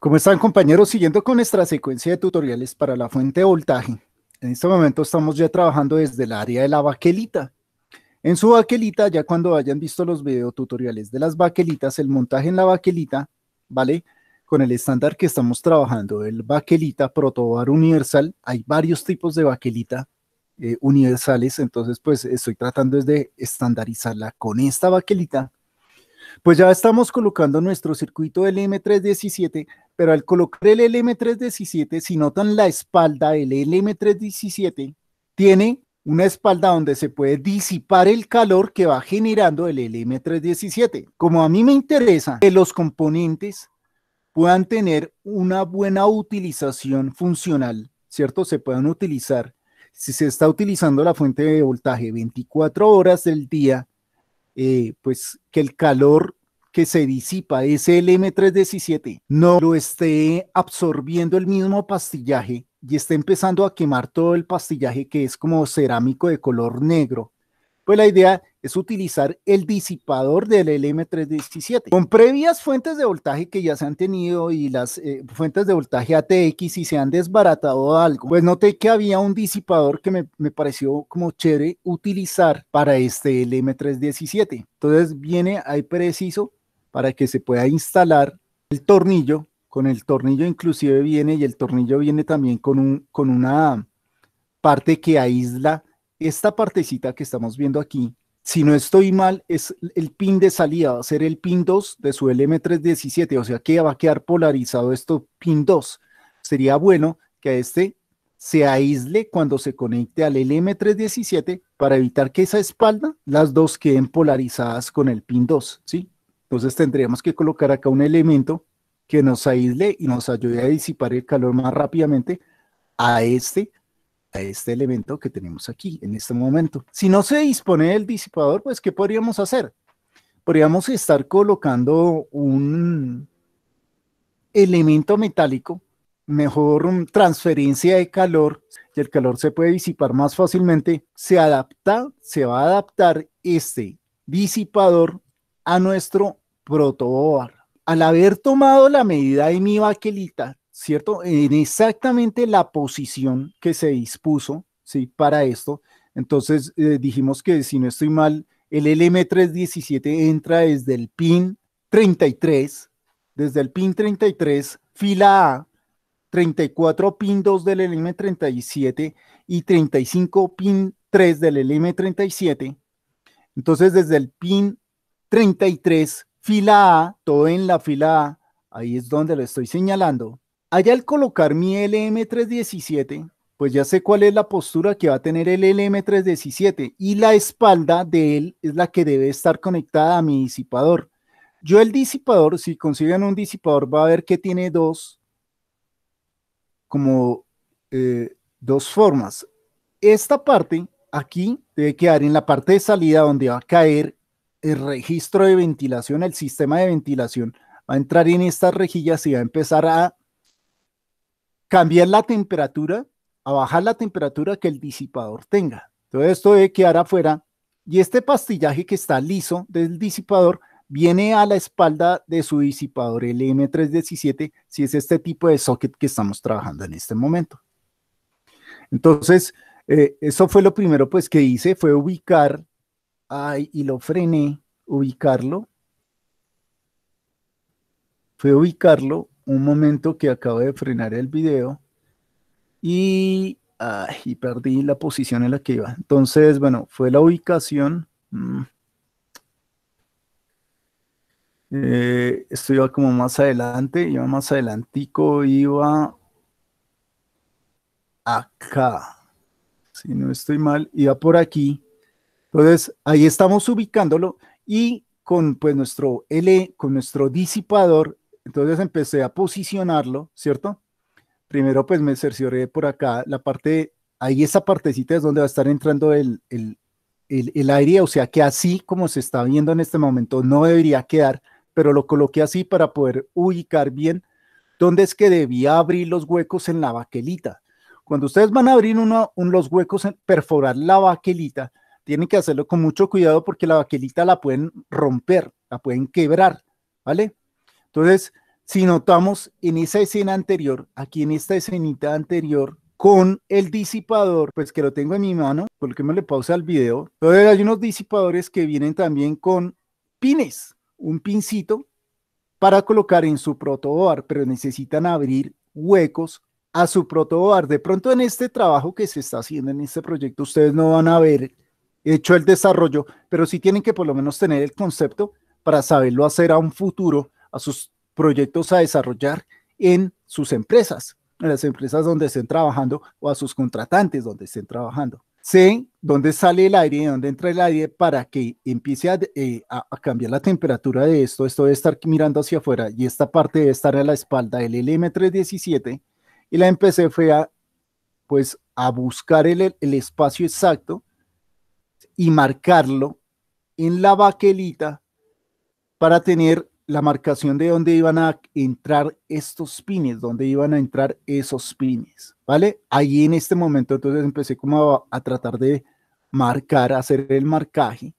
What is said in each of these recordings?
¿Cómo están compañeros? Siguiendo con nuestra secuencia de tutoriales para la fuente de voltaje. En este momento estamos ya trabajando desde el área de la baquelita. En su baquelita, ya cuando hayan visto los videotutoriales de las baquelitas, el montaje en la baquelita, ¿vale? Con el estándar que estamos trabajando, el baquelita protobar universal, hay varios tipos de baquelita eh, universales, entonces pues estoy tratando de estandarizarla con esta baquelita. Pues ya estamos colocando nuestro circuito LM317 pero al colocar el LM317, si notan la espalda el LM317, tiene una espalda donde se puede disipar el calor que va generando el LM317. Como a mí me interesa que los componentes puedan tener una buena utilización funcional, ¿cierto? Se puedan utilizar. Si se está utilizando la fuente de voltaje 24 horas del día, eh, pues que el calor se disipa ese LM317 no lo esté absorbiendo el mismo pastillaje y esté empezando a quemar todo el pastillaje que es como cerámico de color negro. Pues la idea es utilizar el disipador del LM317. Con previas fuentes de voltaje que ya se han tenido y las eh, fuentes de voltaje ATX y se han desbaratado algo, pues noté que había un disipador que me, me pareció como chévere utilizar para este LM317. Entonces viene ahí preciso para que se pueda instalar el tornillo. Con el tornillo inclusive viene y el tornillo viene también con, un, con una parte que aísla esta partecita que estamos viendo aquí. Si no estoy mal, es el pin de salida, va a ser el pin 2 de su LM317, o sea que va a quedar polarizado esto pin 2. Sería bueno que este se aísle cuando se conecte al LM317 para evitar que esa espalda, las dos queden polarizadas con el pin 2, ¿sí? Entonces tendríamos que colocar acá un elemento que nos aísle y nos ayude a disipar el calor más rápidamente a este, a este elemento que tenemos aquí en este momento. Si no se dispone del disipador, pues ¿qué podríamos hacer? Podríamos estar colocando un elemento metálico, mejor transferencia de calor, y el calor se puede disipar más fácilmente, se adapta, se va a adaptar este disipador a nuestro protobar. Al haber tomado la medida de mi baquelita, ¿cierto? En exactamente la posición que se dispuso, ¿sí? Para esto. Entonces eh, dijimos que, si no estoy mal, el LM317 entra desde el pin 33, desde el pin 33, fila A, 34 pin 2 del LM37 y 35 pin 3 del LM37. Entonces, desde el pin 33, fila A, todo en la fila A, ahí es donde lo estoy señalando. Allá al colocar mi LM317, pues ya sé cuál es la postura que va a tener el LM317 y la espalda de él es la que debe estar conectada a mi disipador. Yo el disipador, si consiguen un disipador, va a ver que tiene dos, como eh, dos formas. Esta parte aquí debe quedar en la parte de salida donde va a caer el registro de ventilación, el sistema de ventilación, va a entrar en estas rejillas y va a empezar a cambiar la temperatura, a bajar la temperatura que el disipador tenga. Todo esto debe quedar afuera y este pastillaje que está liso del disipador viene a la espalda de su disipador LM317 si es este tipo de socket que estamos trabajando en este momento. Entonces, eh, eso fue lo primero pues que hice, fue ubicar Ay, y lo frené, ubicarlo. Fue ubicarlo un momento que acabo de frenar el video y, perdí la posición en la que iba. Entonces, bueno, fue la ubicación. Mm. Eh, esto iba como más adelante, iba más adelantico, iba acá. Si no estoy mal, iba por aquí. Entonces, ahí estamos ubicándolo y con pues nuestro L, con nuestro disipador, entonces empecé a posicionarlo, ¿cierto? Primero pues me cercioré por acá, la parte, ahí esa partecita es donde va a estar entrando el, aire, o sea que así como se está viendo en este momento no debería quedar, pero lo coloqué así para poder ubicar bien dónde es que debía abrir los huecos en la baquelita. Cuando ustedes van a abrir uno, un, los huecos, en, perforar la baquelita, tienen que hacerlo con mucho cuidado porque la baquelita la pueden romper, la pueden quebrar, ¿vale? Entonces, si notamos en esa escena anterior, aquí en esta escenita anterior, con el disipador, pues que lo tengo en mi mano, me le pausa al video. Entonces hay unos disipadores que vienen también con pines, un pincito para colocar en su protoboard, pero necesitan abrir huecos a su protoboard. De pronto en este trabajo que se está haciendo, en este proyecto, ustedes no van a ver hecho el desarrollo, pero si tienen que por lo menos tener el concepto para saberlo hacer a un futuro, a sus proyectos a desarrollar en sus empresas, en las empresas donde estén trabajando o a sus contratantes donde estén trabajando. Sé dónde sale el aire y dónde entra el aire para que empiece a, eh, cambiar la temperatura de esto. Esto debe estar mirando hacia afuera y esta parte debe estar a la espalda del LM317 y la empecé fue a, pues, a buscar el, el espacio exacto y marcarlo en la baquelita para tener la marcación de dónde iban a entrar estos pines, dónde iban a entrar esos pines, ¿vale? Ahí en este momento entonces empecé como a, a tratar de marcar, hacer el marcaje,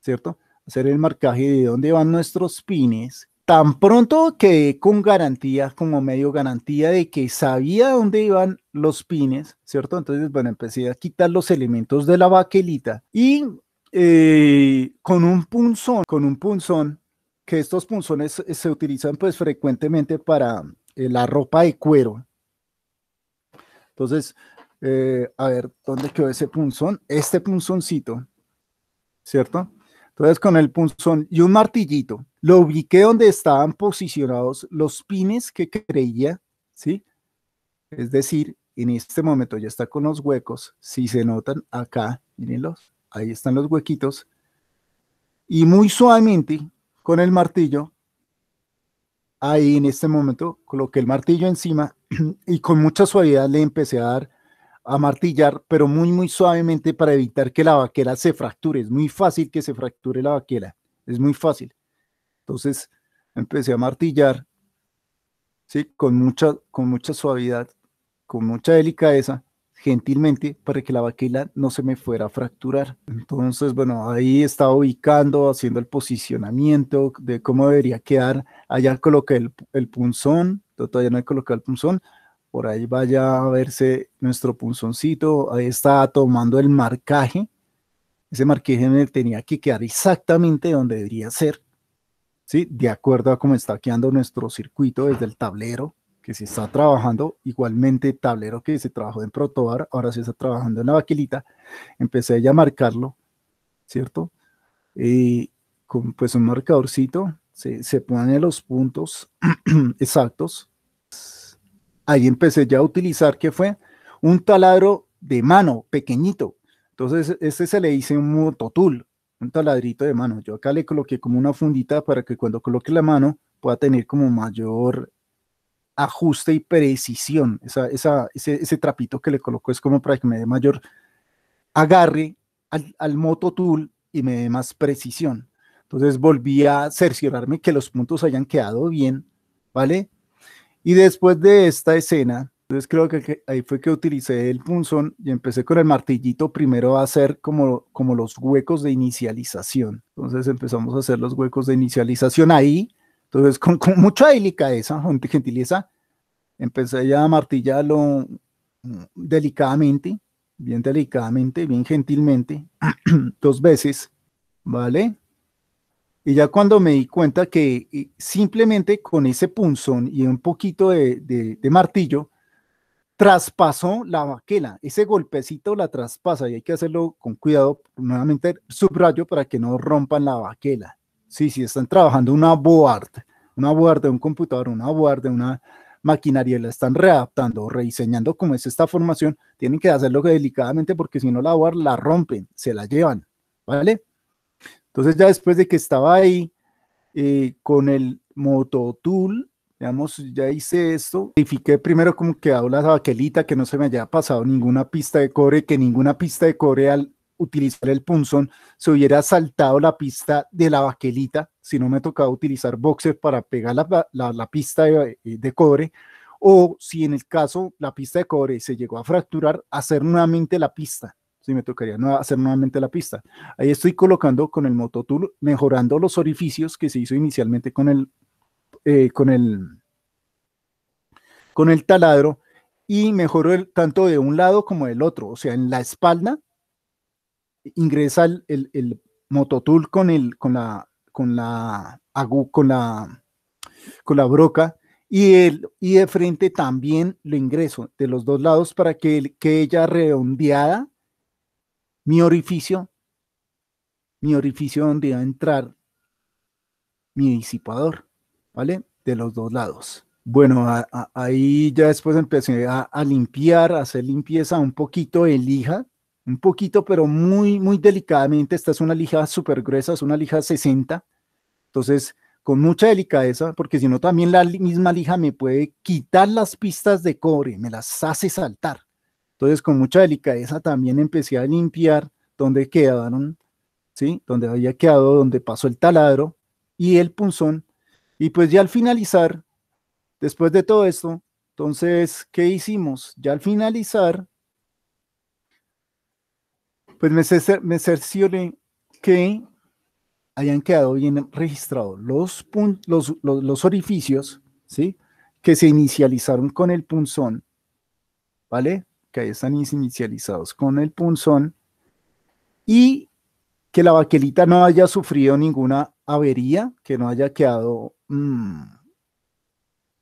¿cierto? Hacer el marcaje de dónde van nuestros pines tan pronto quedé con garantía, como medio garantía de que sabía dónde iban los pines, ¿cierto? Entonces, bueno, empecé a quitar los elementos de la baquelita y eh, con un punzón, con un punzón, que estos punzones se utilizan pues frecuentemente para eh, la ropa de cuero. Entonces, eh, a ver, ¿dónde quedó ese punzón? Este punzoncito, ¿cierto? Entonces con el punzón y un martillito lo ubiqué donde estaban posicionados los pines que creía, ¿sí? Es decir, en este momento ya está con los huecos, si se notan acá, mirenlos, ahí están los huequitos, y muy suavemente con el martillo, ahí en este momento coloqué el martillo encima y con mucha suavidad le empecé a dar a martillar, pero muy, muy suavemente para evitar que la vaquera se fracture. Es muy fácil que se fracture la vaquera, es muy fácil. Entonces empecé a martillar, ¿sí? Con mucha, con mucha suavidad, con mucha delicadeza, gentilmente, para que la vaquera no se me fuera a fracturar. Entonces, bueno, ahí estaba ubicando, haciendo el posicionamiento de cómo debería quedar. Allá coloqué el, el punzón, todavía no he colocado el punzón, por ahí vaya a verse nuestro punzoncito, ahí está tomando el marcaje, ese marcaje tenía que quedar exactamente donde debería ser, ¿sí? de acuerdo a cómo está quedando nuestro circuito desde el tablero que se está trabajando, igualmente tablero que se trabajó en Protobar, ahora se está trabajando en la vaquilita, empecé ya a marcarlo, ¿cierto? Y con pues un marcadorcito se, se ponen los puntos exactos, ahí empecé ya a utilizar, que fue un taladro de mano, pequeñito. Entonces, este se le dice un mototool, un taladrito de mano. Yo acá le coloqué como una fundita para que cuando coloque la mano pueda tener como mayor ajuste y precisión. ese, trapito que le coloco es como para que me dé mayor agarre al, mototool y me dé más precisión. Entonces volví a cerciorarme que los puntos hayan quedado bien, ¿vale? Y después de esta escena, entonces creo que ahí fue que utilicé el punzón y empecé con el martillito primero a hacer como, como los huecos de inicialización. Entonces empezamos a hacer los huecos de inicialización ahí. Entonces con, mucha delicadeza, gentileza, empecé ya a martillarlo mm, delicadamente, bien delicadamente, bien gentilmente, dos veces, ¿vale? Y ya cuando me di cuenta que eh, simplemente con ese punzón y un poquito de, martillo, traspasó la vaquela Ese golpecito la traspasa y hay que hacerlo con cuidado. Nuevamente subrayo para que no rompan la vaquela Sí, sí, están trabajando una board, una board de un computador, una board de una maquinaria, la están readaptando, rediseñando como es esta formación, tienen que hacerlo delicadamente porque si no la board la rompen, se la llevan. ¿Vale? Entonces ya después de que estaba ahí eh, con el moto tool, digamos, ya hice esto, verifiqué primero como quedaba la baquelita, que no se me haya pasado ninguna pista de cobre, que ninguna pista de cobre al utilizar el punzón se hubiera saltado la pista de la baquelita, si no me tocaba utilizar boxer para pegar la, pista eh, de cobre, o si en el caso la pista de cobre se llegó a fracturar, hacer nuevamente la pista. Sí, me tocaría hacer nuevamente la pista. Ahí estoy colocando con el Mototool, mejorando los orificios que se hizo inicialmente con el, eh, con el, con el taladro y mejoró tanto de un lado como del otro. O sea, en la espalda ingresa el, el, mototool con el, con la, con la agu, con la, con la broca y, el, y de frente también lo ingreso de los dos lados para que, que ella redondeada mi orificio, mi orificio donde va a entrar mi disipador, ¿vale? De los dos lados. Bueno, ahí ya después empecé a, a, limpiar, a hacer limpieza un poquito de lija, un poquito, pero muy, muy delicadamente. Esta es una lija súper gruesa, es una lija 60. Entonces, con mucha delicadeza, porque si no, también la misma lija me puede quitar las pistas de cobre, me las hace saltar. Entonces, con mucha delicadeza también empecé a limpiar donde quedaron, ¿sí? Donde había quedado, donde pasó el taladro y el punzón. Y pues ya al finalizar, después de todo esto, entonces, ¿qué hicimos? Ya al finalizar, pues me, cer que hayan quedado bien registrados los, los, orificios, ¿sí? Que se inicializaron con el punzón, ¿vale? que ahí están inicializados con el punzón, y que la baquelita no haya sufrido ninguna avería, que no haya quedado mm,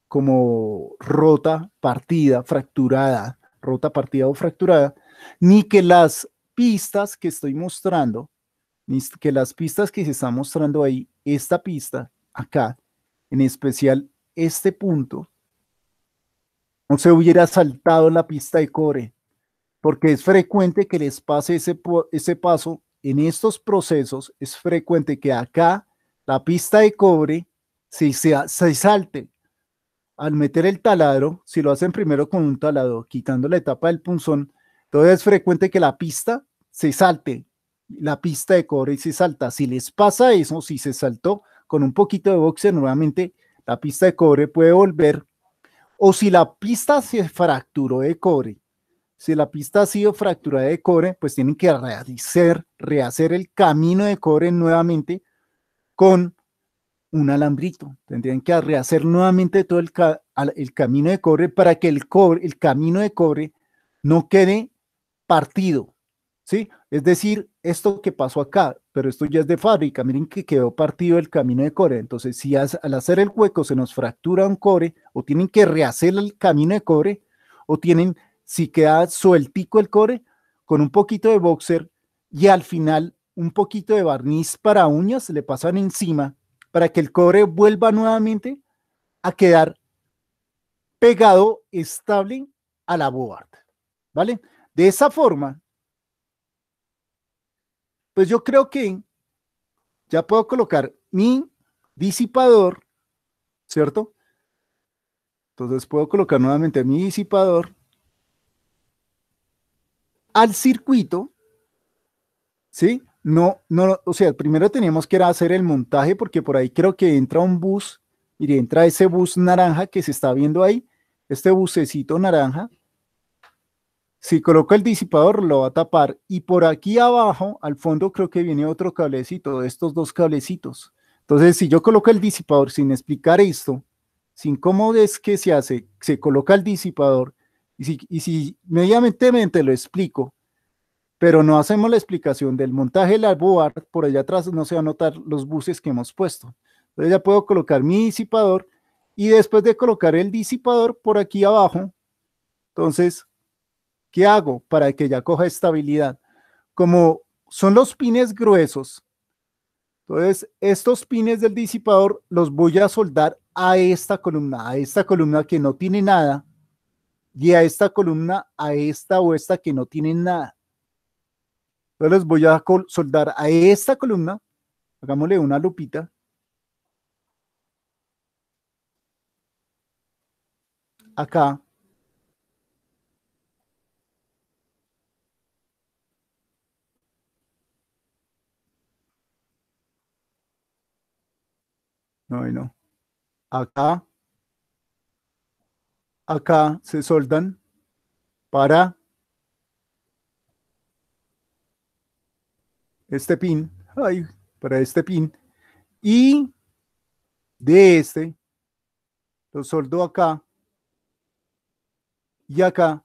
como rota, partida, fracturada, rota, partida o fracturada, ni que las pistas que estoy mostrando, que las pistas que se están mostrando ahí, esta pista acá, en especial este punto, no se hubiera saltado la pista de cobre, porque es frecuente que les pase ese, ese paso en estos procesos, es frecuente que acá la pista de cobre si se, salte al meter el taladro, si lo hacen primero con un taladro, quitando la etapa del punzón, entonces es frecuente que la pista se salte, la pista de cobre se salta. Si les pasa eso, si se saltó con un poquito de boxe, nuevamente la pista de cobre puede volver o si la pista se fracturó de cobre. Si la pista ha sido fracturada de cobre, pues tienen que rehacer, rehacer el camino de cobre nuevamente con un alambrito. Tendrían que rehacer nuevamente todo el, camino de cobre para que el, cobre, el camino de cobre no quede partido, ¿sí? Es decir, esto que pasó acá, pero esto ya es de fábrica, miren que quedó partido el camino de cobre. Entonces, si al hacer el hueco se nos fractura un cobre, o tienen que rehacer el camino de cobre, o tienen, si queda sueltico el cobre, con un poquito de boxer y al final un poquito de barniz para uñas, le pasan encima para que el cobre vuelva nuevamente a quedar pegado estable a la board. ¿Vale? De esa forma, pues yo creo que ya puedo colocar mi disipador, ¿cierto? Entonces puedo colocar nuevamente mi disipador al circuito, ¿sí? No, no, o sea, primero teníamos que hacer el montaje porque por ahí creo que entra un bus, y entra ese bus naranja que se está viendo ahí, este bucecito naranja, si coloco el disipador, lo va a tapar. Y por aquí abajo, al fondo, creo que viene otro cablecito, estos dos cablecitos. Entonces, si yo coloco el disipador sin explicar esto, sin cómo es que se hace, se coloca el disipador, y si, y si medianamente lo explico, pero no hacemos la explicación del montaje del board, por allá atrás no se va a notar los buses que hemos puesto. Entonces ya puedo colocar mi disipador y después de colocar el disipador por aquí abajo, entonces ¿Qué hago para que ya coja estabilidad? Como son los pines gruesos, entonces estos pines del disipador los voy a soldar a esta columna, a esta columna que no tiene nada, y a esta columna, a esta o esta que no tiene nada. Entonces voy a soldar a esta columna, hagámosle una lupita, acá, No, no. Acá. Acá se soldan para este pin. Ay, para este pin. Y de este lo soldo acá y acá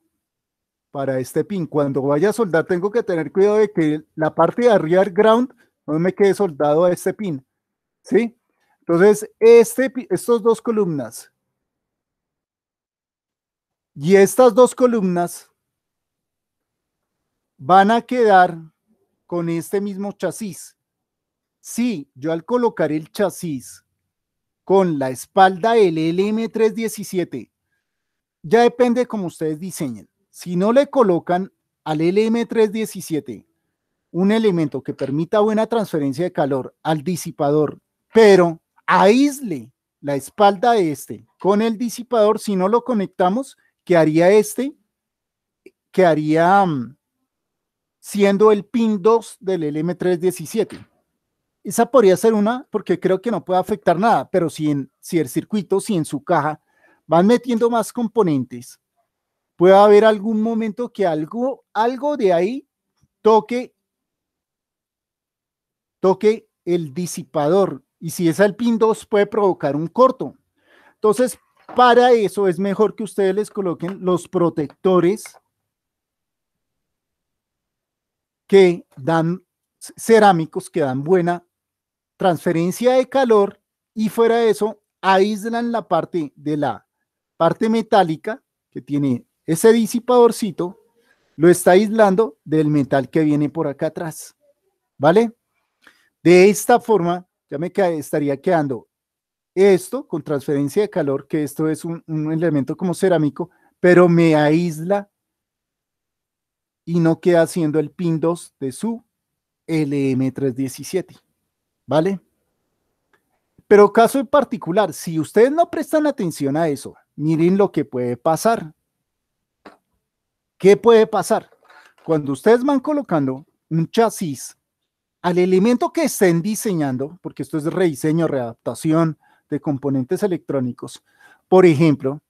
para este pin. Cuando vaya a soldar tengo que tener cuidado de que la parte de arriba ground no me quede soldado a este pin. ¿Sí? Entonces, este, estos dos columnas y estas dos columnas van a quedar con este mismo chasis. Si yo al colocar el chasis con la espalda del LM317, ya depende como ustedes diseñen. Si no le colocan al LM317 un elemento que permita buena transferencia de calor al disipador, pero aísle la espalda de este con el disipador. Si no lo conectamos, haría este, haría mm, siendo el pin 2 del LM317. Esa podría ser una, porque creo que no puede afectar nada, pero si, en, si el circuito, si en su caja van metiendo más componentes, puede haber algún momento que algo, algo de ahí toque, toque el disipador y si es pin 2, puede provocar un corto. Entonces, para eso es mejor que ustedes les coloquen los protectores que dan cerámicos, que dan buena transferencia de calor y fuera de eso aíslan la parte de la parte metálica que tiene ese disipadorcito, lo está aislando del metal que viene por acá atrás. ¿Vale? De esta forma ya me estaría quedando esto con transferencia de calor, que esto es un, elemento como cerámico, pero me aísla y no queda haciendo el pin 2 de su LM317, ¿vale? Pero caso en particular, si ustedes no prestan atención a eso, miren lo que puede pasar. ¿Qué puede pasar? Cuando ustedes van colocando un chasis al elemento que estén diseñando, porque esto es rediseño, readaptación de componentes electrónicos. Por ejemplo,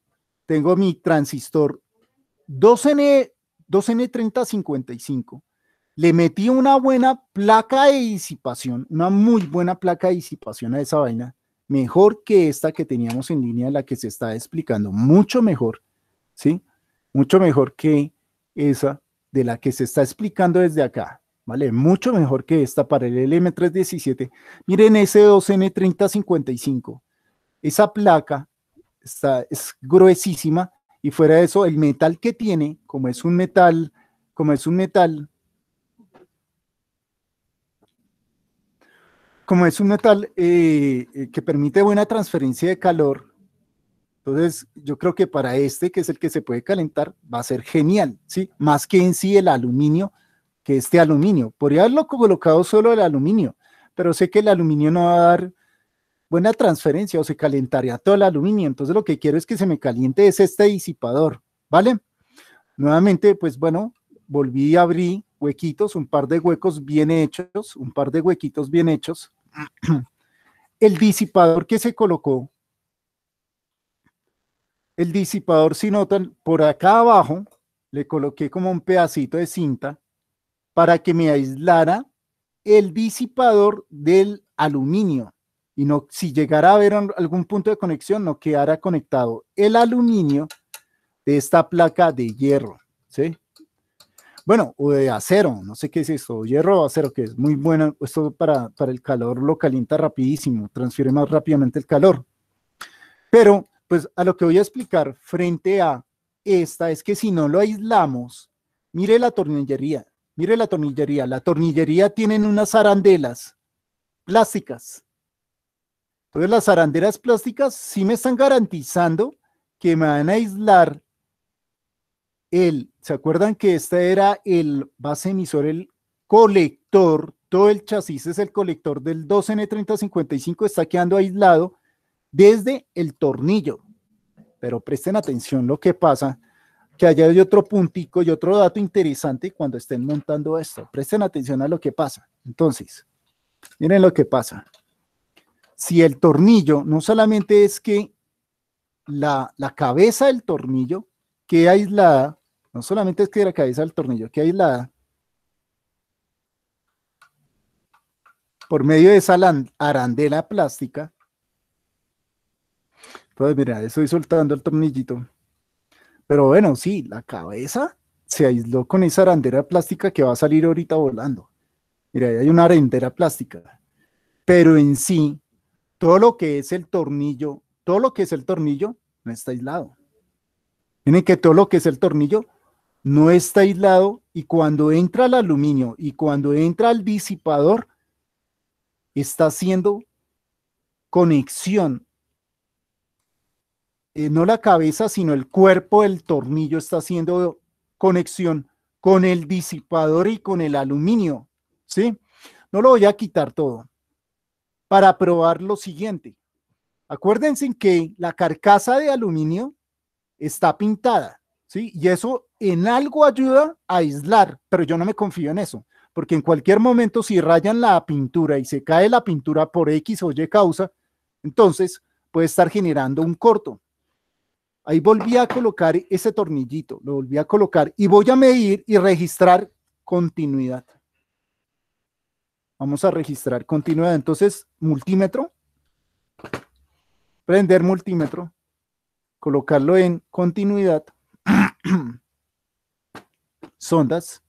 tengo mi transistor 2 n 2N3055. Le metí una buena placa de disipación, una muy buena placa de disipación a esa vaina, mejor que esta que teníamos en línea, la que se está explicando, mucho mejor, ¿sí? Mucho mejor que esa de la que se está explicando desde acá. ¿vale? Mucho mejor que esta para el LM317. Miren ese 2N3055. Esa placa está, es gruesísima y fuera de eso, el metal que tiene, como es un metal, como es un metal, como es un metal eh, eh, que permite buena transferencia de calor, entonces, yo creo que para este, que es el que se puede calentar, va a ser genial, ¿sí? Más que en sí el aluminio, que este aluminio. Podría haberlo colocado solo el aluminio, pero sé que el aluminio no va a dar buena transferencia o se calentaría todo el aluminio. Entonces lo que quiero es que se me caliente es este disipador, ¿vale? Nuevamente, pues bueno, volví a abrir huequitos, un par de huecos bien hechos, un par de huequitos bien hechos. El disipador que se colocó, el disipador, si notan, por acá abajo le coloqué como un pedacito de cinta para que me aislara el disipador del aluminio. Y no, si llegara a haber algún punto de conexión, no quedara conectado el aluminio de esta placa de hierro, ¿sí? Bueno, o de acero, no sé qué es eso, hierro o acero, que es muy bueno, esto para, para el calor lo calienta rapidísimo, transfiere más rápidamente el calor. Pero, pues a lo que voy a explicar frente a esta es que si no lo aislamos, mire la tornillería, Mire la tornillería. La tornillería tienen unas arandelas plásticas. Entonces las arandelas plásticas sí me están garantizando que me van a aislar el, ¿se acuerdan que este era el base emisor, el colector? Todo el chasis es el colector del 2N3055, está quedando aislado desde el tornillo. Pero presten atención lo que pasa que allá hay otro puntico y otro dato interesante cuando estén montando esto. Presten atención a lo que pasa. Entonces, miren lo que pasa. Si el tornillo, no solamente es que la, cabeza del tornillo que aislada, no solamente es que la cabeza del tornillo que aislada, por medio de esa arandela plástica. pues mira, estoy soltando el tornillito. Pero bueno, sí, la cabeza se aisló con esa arandera plástica que va a salir ahorita volando. Mira, ahí hay una arandera plástica. Pero en sí, todo lo que es el tornillo, todo lo que es el tornillo no está aislado. Miren que todo lo que es el tornillo no está aislado y cuando entra el aluminio y cuando entra el disipador, está haciendo conexión eh, no la cabeza, sino el cuerpo del tornillo está haciendo conexión con el disipador y con el aluminio, ¿sí? No lo voy a quitar todo para probar lo siguiente. Acuérdense que la carcasa de aluminio está pintada, ¿sí? Y eso en algo ayuda a aislar, pero yo no me confío en eso, porque en cualquier momento si rayan la pintura y se cae la pintura por X o Y causa, entonces puede estar generando un corto. Ahí volví a colocar ese tornillito, lo volví a colocar y voy a medir y registrar continuidad. Vamos a registrar continuidad. Entonces, multímetro, prender multímetro, colocarlo en continuidad, sondas.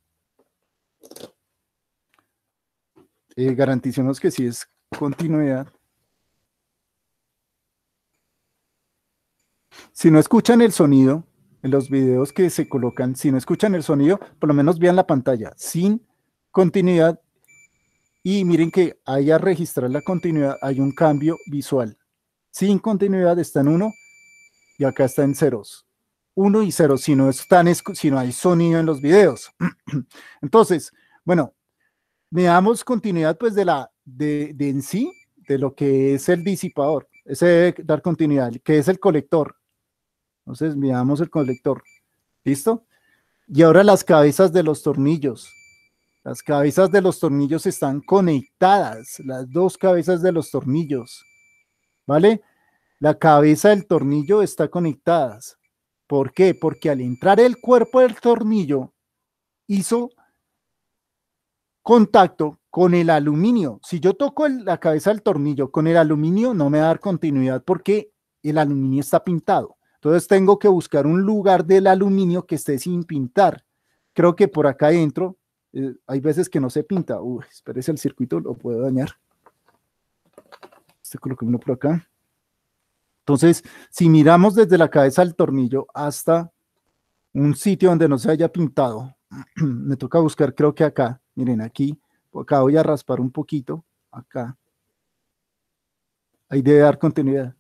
Eh, garanticemos que sí es continuidad. Si no escuchan el sonido, en los videos que se colocan, si no escuchan el sonido, por lo menos vean la pantalla sin continuidad y miren que ahí a registrar la continuidad hay un cambio visual. Sin continuidad está en uno y acá está en ceros. uno y 0 si no, están, si no hay sonido en los videos. Entonces, bueno, veamos continuidad pues de la de, de en sí, de lo que es el disipador. Ese dar continuidad, que es el colector. Entonces miramos el colector. ¿Listo? Y ahora las cabezas de los tornillos. Las cabezas de los tornillos están conectadas, las dos cabezas de los tornillos. ¿Vale? La cabeza del tornillo está conectada. ¿Por qué? Porque al entrar el cuerpo del tornillo hizo contacto con el aluminio. Si yo toco la cabeza del tornillo con el aluminio, no me va a dar continuidad porque el aluminio está pintado. Entonces tengo que buscar un lugar del aluminio que esté sin pintar. Creo que por acá adentro eh, hay veces que no se pinta. Uy, espérense el circuito, lo puedo dañar. Este coloqué uno por acá. Entonces, si miramos desde la cabeza del tornillo hasta un sitio donde no se haya pintado, me toca buscar, creo que acá, miren aquí, acá voy a raspar un poquito, acá. Ahí debe dar continuidad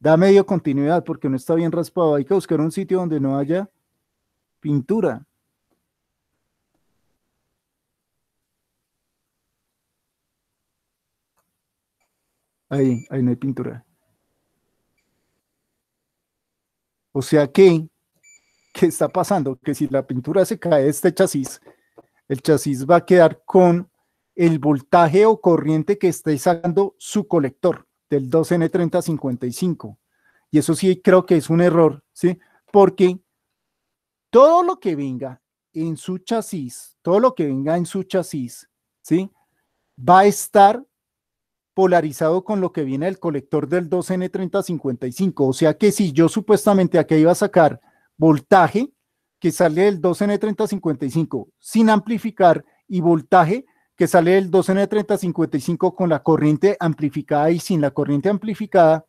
da medio continuidad porque no está bien raspado. Hay que buscar un sitio donde no haya pintura. Ahí, ahí no hay pintura. O sea que, ¿qué está pasando? Que si la pintura se cae de este chasis, el chasis va a quedar con el voltaje o corriente que esté sacando su colector del 2N3055. Y eso sí creo que es un error, ¿sí? Porque todo lo que venga en su chasis, todo lo que venga en su chasis, ¿sí? Va a estar polarizado con lo que viene del colector del 2N3055. O sea que si yo supuestamente aquí iba a sacar voltaje que sale del 2N3055 sin amplificar y voltaje que sale el 2 n 3055 con la corriente amplificada y sin la corriente amplificada,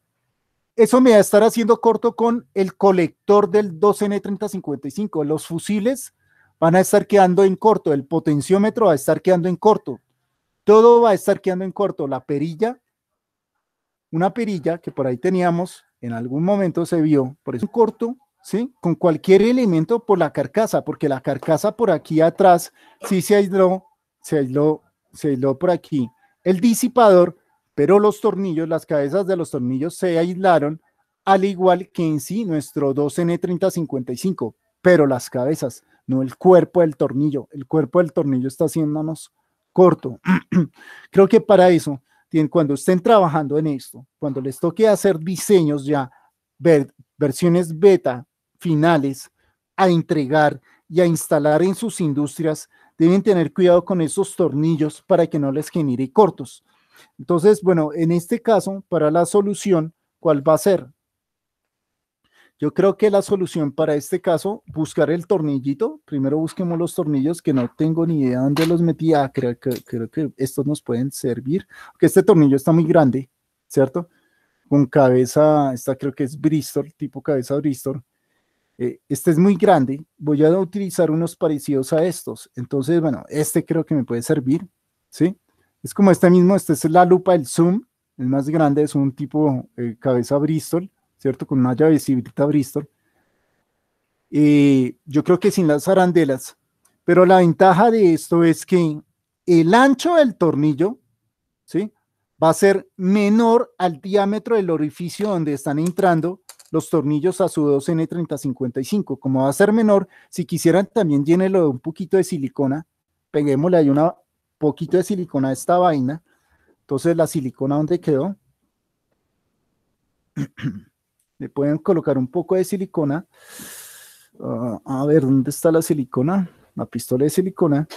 eso me va a estar haciendo corto con el colector del 2 n 3055 Los fusiles van a estar quedando en corto, el potenciómetro va a estar quedando en corto, todo va a estar quedando en corto. La perilla, una perilla que por ahí teníamos, en algún momento se vio, por eso corto, ¿sí? Con cualquier elemento por la carcasa, porque la carcasa por aquí atrás sí se aisló se aisló, se aisló por aquí el disipador, pero los tornillos, las cabezas de los tornillos se aislaron, al igual que en sí nuestro 2N3055, pero las cabezas, no el cuerpo del tornillo. El cuerpo del tornillo está haciéndonos corto. Creo que para eso, cuando estén trabajando en esto, cuando les toque hacer diseños ya, versiones beta finales a entregar y a instalar en sus industrias, deben tener cuidado con esos tornillos para que no les genere cortos. Entonces, bueno, en este caso, para la solución, ¿cuál va a ser? Yo creo que la solución para este caso, buscar el tornillito. Primero busquemos los tornillos, que no tengo ni idea dónde los metí. Ah, creo que, estos nos pueden servir. Que este tornillo está muy grande, ¿cierto? Con cabeza, esta creo que es Bristol, tipo cabeza Bristol. Eh, este es muy grande, voy a utilizar unos parecidos a estos. Entonces, bueno, este creo que me puede servir, ¿sí? Es como este mismo, Este es la lupa el zoom, el más grande es un tipo eh, cabeza Bristol, ¿cierto? Con una llave llavecita Bristol. Y yo creo que sin las arandelas, pero la ventaja de esto es que el ancho del tornillo, ¿sí? Va a ser menor al diámetro del orificio donde están entrando los tornillos a su 2N3055. Como va a ser menor, si quisieran también llénelo de un poquito de silicona, peguémosle ahí un poquito de silicona a esta vaina. Entonces la silicona, ¿dónde quedó? Le pueden colocar un poco de silicona. Ah, a ver, ¿dónde está la silicona? La pistola de silicona.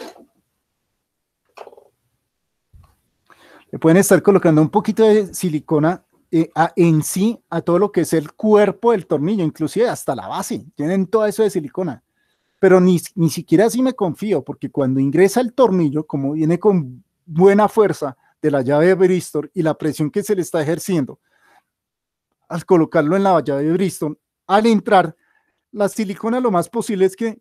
Le pueden estar colocando un poquito de silicona eh, en sí a todo lo que es el cuerpo del tornillo, inclusive hasta la base, tienen todo eso de silicona. Pero ni, siquiera así me confío, porque cuando ingresa el tornillo, como viene con buena fuerza de la llave de Bristol y la presión que se le está ejerciendo, al colocarlo en la llave de Bristol, al entrar, la silicona lo más posible es que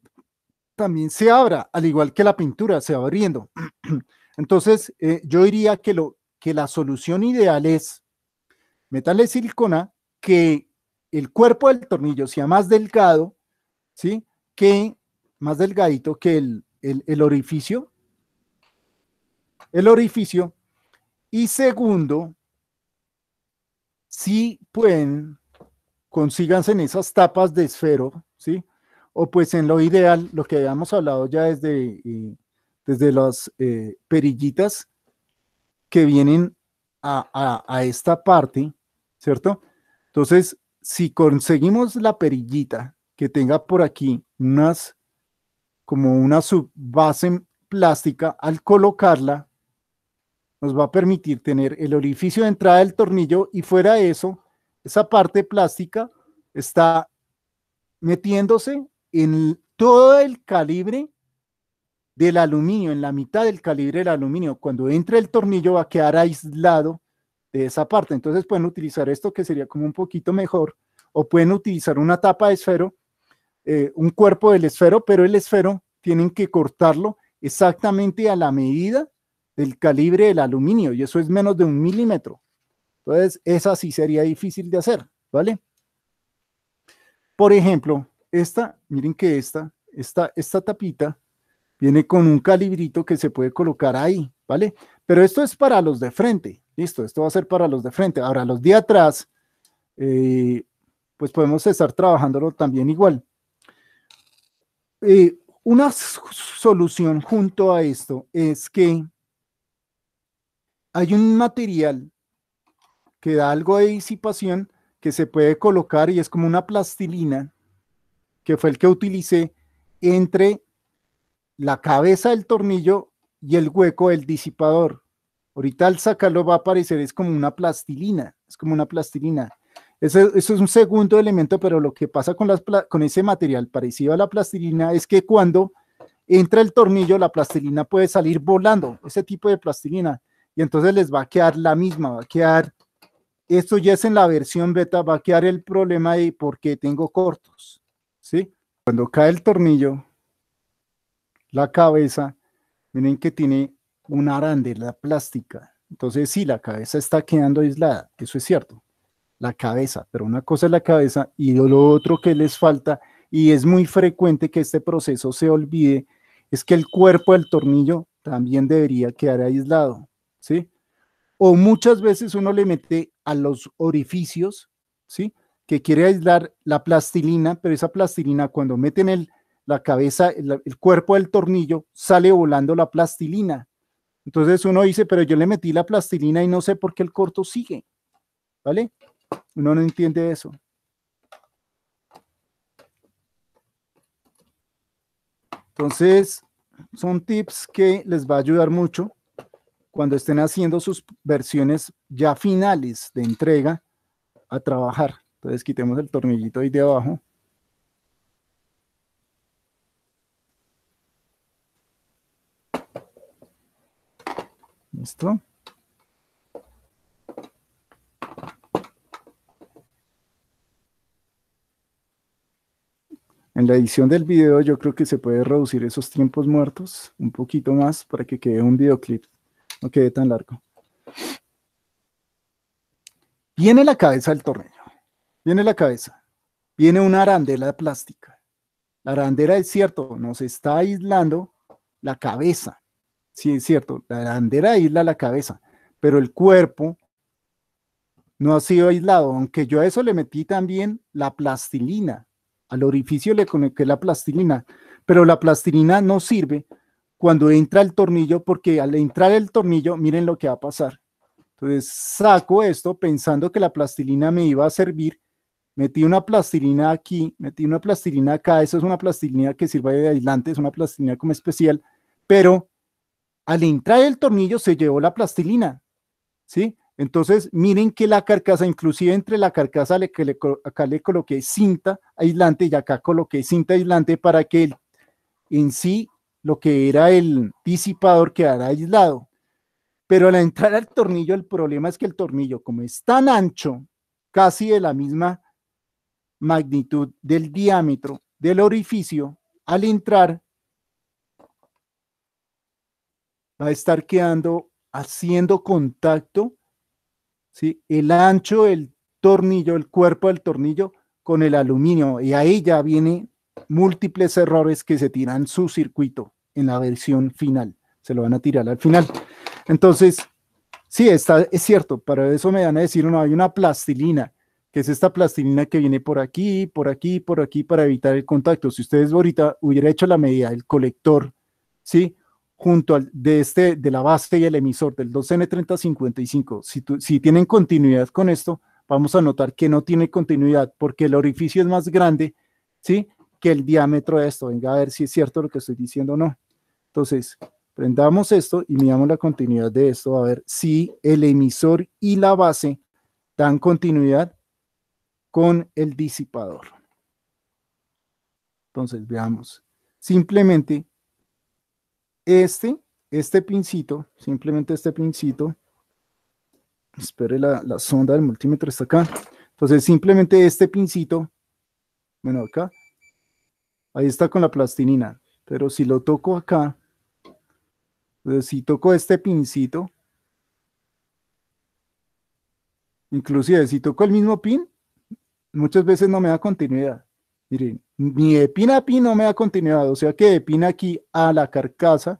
también se abra, al igual que la pintura se va abriendo. Entonces, eh, yo diría que, lo, que la solución ideal es metal de silicona que el cuerpo del tornillo sea más delgado, ¿sí? Que más delgadito que el, orificio. El orificio. Y segundo, si pueden, consíganse en esas tapas de esfero, ¿sí? O pues en lo ideal, lo que habíamos hablado ya desde, eh, desde las eh, perillitas que vienen a, a esta parte, ¿cierto? Entonces, si conseguimos la perillita que tenga por aquí unas, como una subbase plástica, al colocarla, nos va a permitir tener el orificio de entrada del tornillo y fuera de eso, esa parte plástica está metiéndose en todo el calibre del aluminio, en la mitad del calibre del aluminio. Cuando entre el tornillo va a quedar aislado de esa parte. Entonces pueden utilizar esto que sería como un poquito mejor o pueden utilizar una tapa de esfero, eh, un cuerpo del esfero, pero el esfero tienen que cortarlo exactamente a la medida del calibre del aluminio y eso es menos de un milímetro. Entonces, esa sí sería difícil de hacer, ¿vale? Por ejemplo, esta, miren que esta, esta, esta tapita viene con un calibrito que se puede colocar ahí, ¿vale? Pero esto es para los de frente. Listo, esto va a ser para los de frente. Ahora, los de atrás, eh, pues podemos estar trabajándolo también igual. Eh, una solución junto a esto es que hay un material que da algo de disipación que se puede colocar y es como una plastilina, que fue el que utilicé entre la cabeza del tornillo y el hueco del disipador. Ahorita al sacarlo va a aparecer, es como una plastilina, es como una plastilina. Eso, es un segundo elemento, pero lo que pasa con, con ese material parecido a la plastilina es que cuando entra el tornillo, la plastilina puede salir volando, ese tipo de plastilina, y entonces les va a quedar la misma, va a quedar, esto ya es en la versión beta, va a quedar el problema de por qué tengo cortos, ¿sí? Cuando cae el tornillo, la cabeza, miren que tiene una arandela plástica. Entonces sí, la cabeza está quedando aislada, eso es cierto, la cabeza, pero una cosa es la cabeza y lo otro que les falta, y es muy frecuente que este proceso se olvide, es que el cuerpo del tornillo también debería quedar aislado, ¿sí? O muchas veces uno le mete a los orificios, ¿sí? Que quiere aislar la plastilina, pero esa plastilina cuando meten el, la cabeza, el cuerpo del tornillo, sale volando la plastilina, entonces uno dice, pero yo le metí la plastilina y no sé por qué el corto sigue. ¿Vale? Uno no entiende eso. Entonces, son tips que les va a ayudar mucho cuando estén haciendo sus versiones ya finales de entrega a trabajar. Entonces, quitemos el tornillito ahí de abajo. En la edición del video yo creo que se puede reducir esos tiempos muertos un poquito más para que quede un videoclip, no quede tan largo. Viene la cabeza del torneo viene la cabeza, viene una arandela de plástica. La arandela es cierto, nos está aislando la cabeza sí es cierto, la bandera aísla la cabeza, pero el cuerpo no ha sido aislado, aunque yo a eso le metí también la plastilina, al orificio le conecté la plastilina, pero la plastilina no sirve cuando entra el tornillo, porque al entrar el tornillo, miren lo que va a pasar. Entonces saco esto pensando que la plastilina me iba a servir, metí una plastilina aquí, metí una plastilina acá, eso es una plastilina que sirve de aislante, es una plastilina como especial, pero al entrar el tornillo se llevó la plastilina, ¿sí? Entonces, miren que la carcasa, inclusive entre la carcasa, le, que le, acá le coloqué cinta aislante y acá coloqué cinta aislante para que en sí lo que era el disipador quedara aislado. Pero al entrar al tornillo, el problema es que el tornillo, como es tan ancho, casi de la misma magnitud del diámetro del orificio, al entrar va a estar quedando haciendo contacto, ¿sí? el ancho del tornillo, el cuerpo del tornillo con el aluminio. Y ahí ya viene múltiples errores que se tiran su circuito en la versión final. Se lo van a tirar al final. Entonces, sí, está, es cierto, para eso me van a decir, no, hay una plastilina, que es esta plastilina que viene por aquí, por aquí, por aquí, para evitar el contacto. Si ustedes ahorita hubiera hecho la medida del colector, ¿sí? junto al de este de la base y el emisor del 2N3055, si, tienen continuidad con esto, vamos a notar que no tiene continuidad porque el orificio es más grande, ¿sí? Que el diámetro de esto. Venga a ver si es cierto lo que estoy diciendo o no. Entonces, prendamos esto y miramos la continuidad de esto, a ver si el emisor y la base dan continuidad con el disipador. Entonces, veamos. Simplemente este, este pincito, simplemente este pincito, espere la, sonda del multímetro está acá. Entonces simplemente este pincito, bueno acá, ahí está con la plastinina. pero si lo toco acá, si toco este pincito, inclusive si toco el mismo pin, muchas veces no me da continuidad. Miren, ni de pin a pin no me ha continuado, o sea que de pin aquí a la carcasa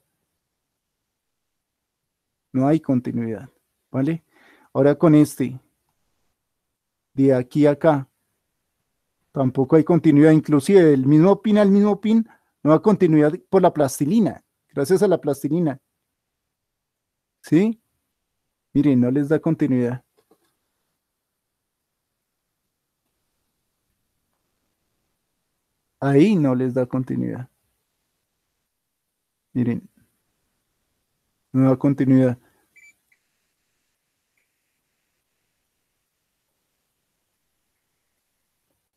no hay continuidad, ¿vale? Ahora con este, de aquí a acá, tampoco hay continuidad, inclusive del mismo pin al mismo pin, no hay continuidad por la plastilina, gracias a la plastilina. ¿Sí? Miren, no les da continuidad. ahí no les da continuidad. Miren, no da continuidad.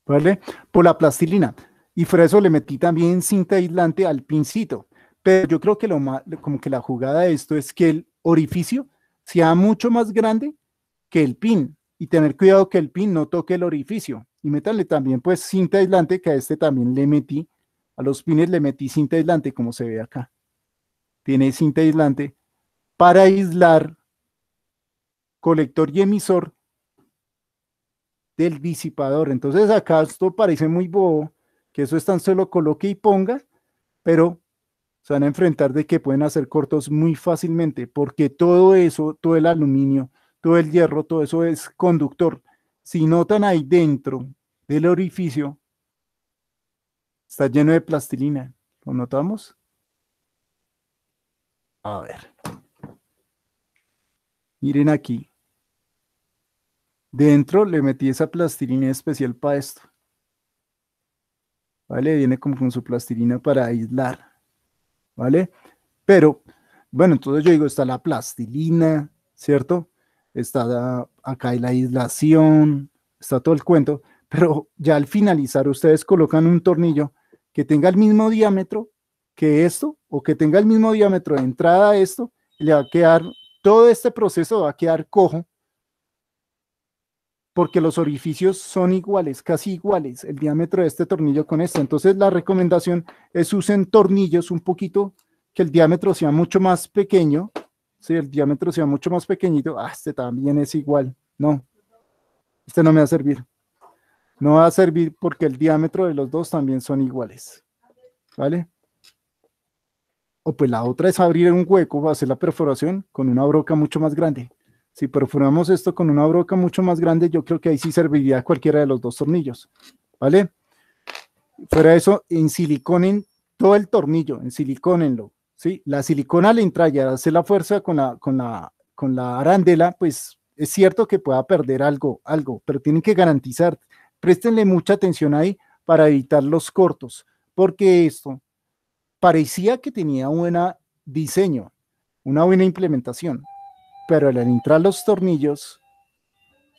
¿Vale? Por la plastilina. Y por eso le metí también cinta aislante al pincito. Pero yo creo que lo como que la jugada de esto es que el orificio sea mucho más grande que el pin y tener cuidado que el pin no toque el orificio y métanle también pues cinta aislante que a este también le metí, a los pines le metí cinta aislante como se ve acá. Tiene cinta aislante para aislar colector y emisor del disipador. Entonces acá esto parece muy bobo, que eso es tan solo coloque y ponga, pero se van a enfrentar de que pueden hacer cortos muy fácilmente, porque todo eso, todo el aluminio, todo el hierro, todo eso es conductor. Si notan ahí dentro del orificio está lleno de plastilina. ¿Lo notamos? A ver. Miren aquí. Dentro le metí esa plastilina especial para esto. ¿Vale? Viene como con su plastilina para aislar. ¿Vale? Pero, bueno, entonces yo digo, está la plastilina, ¿cierto? Está acá la aislación, está todo el cuento pero ya al finalizar ustedes colocan un tornillo que tenga el mismo diámetro que esto o que tenga el mismo diámetro de entrada a esto, le va a quedar, todo este proceso va a quedar cojo porque los orificios son iguales, casi iguales, el diámetro de este tornillo con este. Entonces la recomendación es usen tornillos un poquito, que el diámetro sea mucho más pequeño, si el diámetro sea mucho más pequeñito, ah, este también es igual, no, este no me va a servir. No va a servir porque el diámetro de los dos también son iguales. ¿Vale? O pues la otra es abrir un hueco, hacer la perforación con una broca mucho más grande. Si perforamos esto con una broca mucho más grande, yo creo que ahí sí serviría cualquiera de los dos tornillos. ¿Vale? Fuera de eso, siliconen todo el tornillo, siliconenlo, ¿sí? La silicona le entra y hace la fuerza con la, con la, con la arandela, pues es cierto que pueda perder algo, algo, pero tienen que garantizar Préstenle mucha atención ahí para evitar los cortos, porque esto parecía que tenía buen diseño, una buena implementación, pero al entrar los tornillos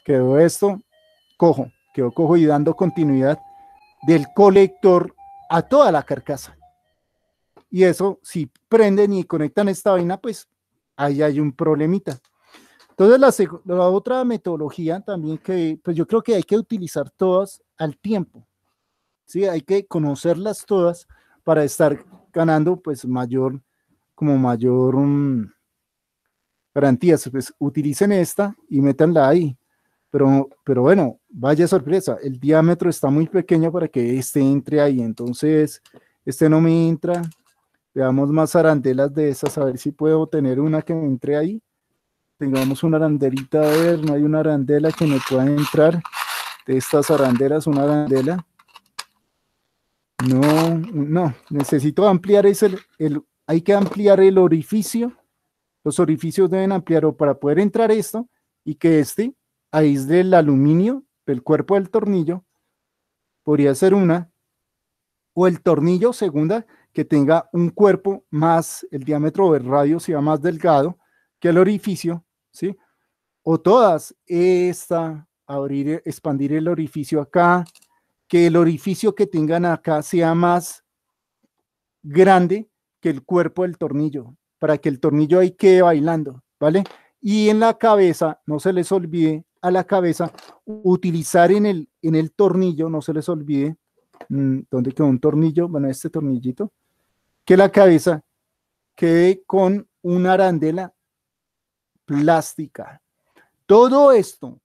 quedó esto cojo, quedó cojo y dando continuidad del colector a toda la carcasa. Y eso, si prenden y conectan esta vaina, pues ahí hay un problemita. Entonces, la, la, otra metodología también que, pues yo creo que hay que utilizar todas al tiempo, ¿sí? Hay que conocerlas todas para estar ganando, pues, mayor, como mayor garantía. Mm, garantías. Pues, utilicen esta y métanla ahí. Pero, pero bueno, vaya sorpresa, el diámetro está muy pequeño para que este entre ahí. Entonces, este no me entra. Veamos más arandelas de esas, a ver si puedo tener una que me entre ahí tengamos una arandelita ver, no hay una arandela que me pueda entrar de estas aranderas una arandela. No, no, necesito ampliar ese, el, hay que ampliar el orificio, los orificios deben ampliar o para poder entrar esto y que este es del aluminio del cuerpo del tornillo, podría ser una, o el tornillo segunda que tenga un cuerpo más, el diámetro del radio sea más delgado que el orificio ¿sí? O todas, esta, abrir, expandir el orificio acá, que el orificio que tengan acá sea más grande que el cuerpo del tornillo, para que el tornillo ahí quede bailando, ¿vale? Y en la cabeza, no se les olvide a la cabeza, utilizar en el, en el tornillo, no se les olvide, mm, donde quedó un tornillo? Bueno, este tornillito, que la cabeza quede con una arandela plástica. Todo esto,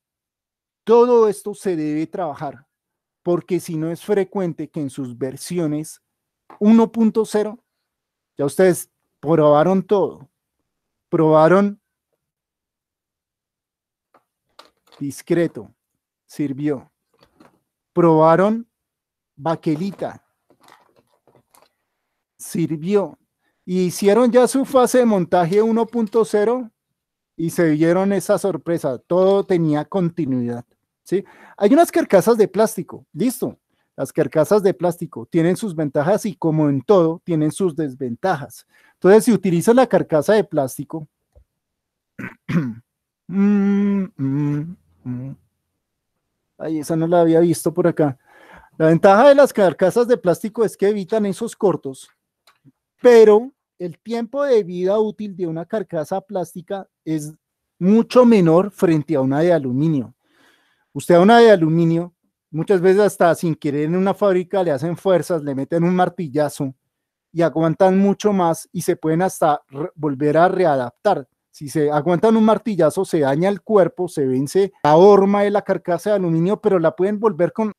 todo esto se debe trabajar, porque si no es frecuente que en sus versiones 1.0, ya ustedes probaron todo, probaron discreto, sirvió, probaron baquelita, sirvió, y hicieron ya su fase de montaje 1.0 y se dieron esa sorpresa. Todo tenía continuidad. ¿sí? Hay unas carcasas de plástico, listo. Las carcasas de plástico tienen sus ventajas y como en todo, tienen sus desventajas. Entonces, si utilizas la carcasa de plástico, mm, mm, mm. Ay, esa no la había visto por acá. La ventaja de las carcasas de plástico es que evitan esos cortos, pero el tiempo de vida útil de una carcasa plástica es mucho menor frente a una de aluminio. Usted a una de aluminio, muchas veces hasta sin querer en una fábrica le hacen fuerzas, le meten un martillazo y aguantan mucho más y se pueden hasta volver a readaptar. Si se aguantan un martillazo, se daña el cuerpo, se vence la horma de la carcasa de aluminio, pero la pueden volver con,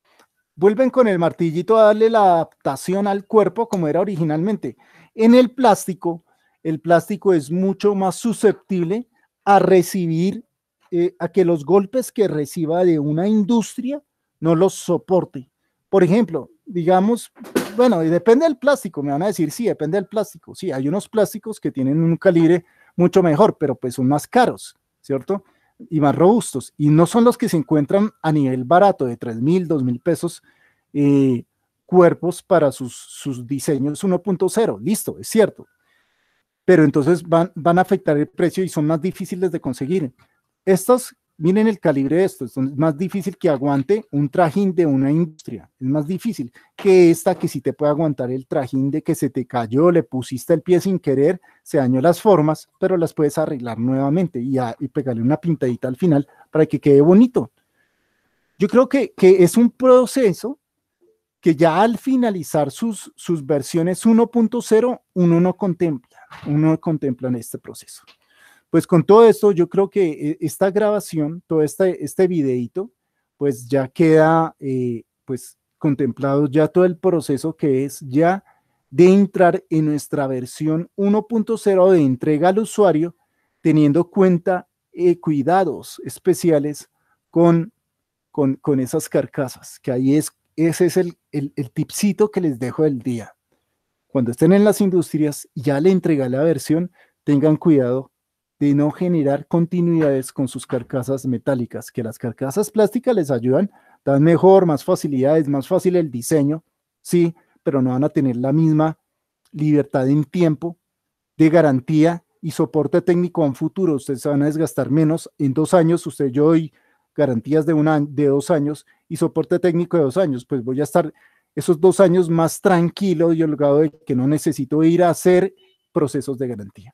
vuelven con el martillito a darle la adaptación al cuerpo como era originalmente. En el plástico, el plástico es mucho más susceptible a recibir, eh, a que los golpes que reciba de una industria no los soporte. Por ejemplo, digamos, bueno, depende del plástico, me van a decir, sí, depende del plástico. Sí, hay unos plásticos que tienen un calibre mucho mejor, pero pues son más caros, ¿cierto? Y más robustos. Y no son los que se encuentran a nivel barato de 3 mil, 2 mil pesos. Eh, cuerpos para sus, diseños 1.0. Listo, es cierto. Pero entonces van, van a afectar el precio y son más difíciles de conseguir. estos, miren el calibre de estos, es más difícil que aguante un trajín de una industria. Es más difícil que esta que si te puede aguantar el trajín de que se te cayó, le pusiste el pie sin querer, se dañó las formas, pero las puedes arreglar nuevamente y, pegarle una pintadita al final para que quede bonito. Yo creo que, que es un proceso que ya al finalizar sus, sus versiones 1.0, uno no contempla, uno no contempla en este proceso. Pues con todo esto, yo creo que eh, esta grabación, todo este, este videito, pues ya queda eh, pues contemplado ya todo el proceso que es ya de entrar en nuestra versión 1.0 de entrega al usuario, teniendo cuenta eh, cuidados especiales con, con, con, esas carcasas, que ahí es ese es el, el, tipcito que les dejo del día. Cuando estén en las industrias, ya le entrega la versión, tengan cuidado de no generar continuidades con sus carcasas metálicas, que las carcasas plásticas les ayudan, dan mejor, más facilidades, más fácil el diseño, sí, pero no van a tener la misma libertad en tiempo de garantía y soporte técnico en futuro. Ustedes se van a desgastar menos. En dos años, usted, yo hoy, garantías de, de dos años y soporte técnico de dos años, pues voy a estar esos dos años más tranquilo y holgado de que no necesito ir a hacer procesos de garantía.